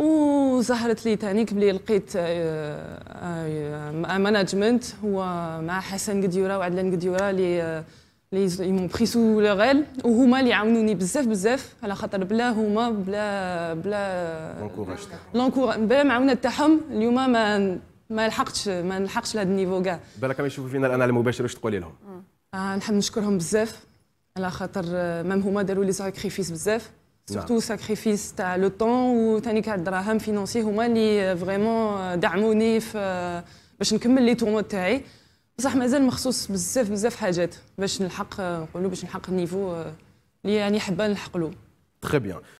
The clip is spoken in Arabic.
وظهرت لي تانيك بلي لقيت مانجمنت آه، آه، آه، هو مع حسن قديوره وعدلان قديوره اللي لي يمون بري سو لو وهما اللي عاونوني بزاف بزاف على خاطر بلا هما بلا بلا لونكوراج بلا معاونه تاعهم اليوم ما ما لحقتش ما نلحقش لهذا النيفو كاع بالك ما يشوفوا فينا الان على المباشر واش تقولي لهم آه نحب نشكرهم بزاف على خاطر مام هما داروا لي ساكريفيس بزاف سورتو ساكريفيس تاع لو طون وثاني كاع الدراهم فينونسي هما اللي فريمون دعموني ف باش نكمل لي تورنوا تاعي بصح مازال مخصوص بزاف بزاف حاجات باش نلحق نقولوا باش نحقق النيفو اللي يعني حابه نلحق له تري بيان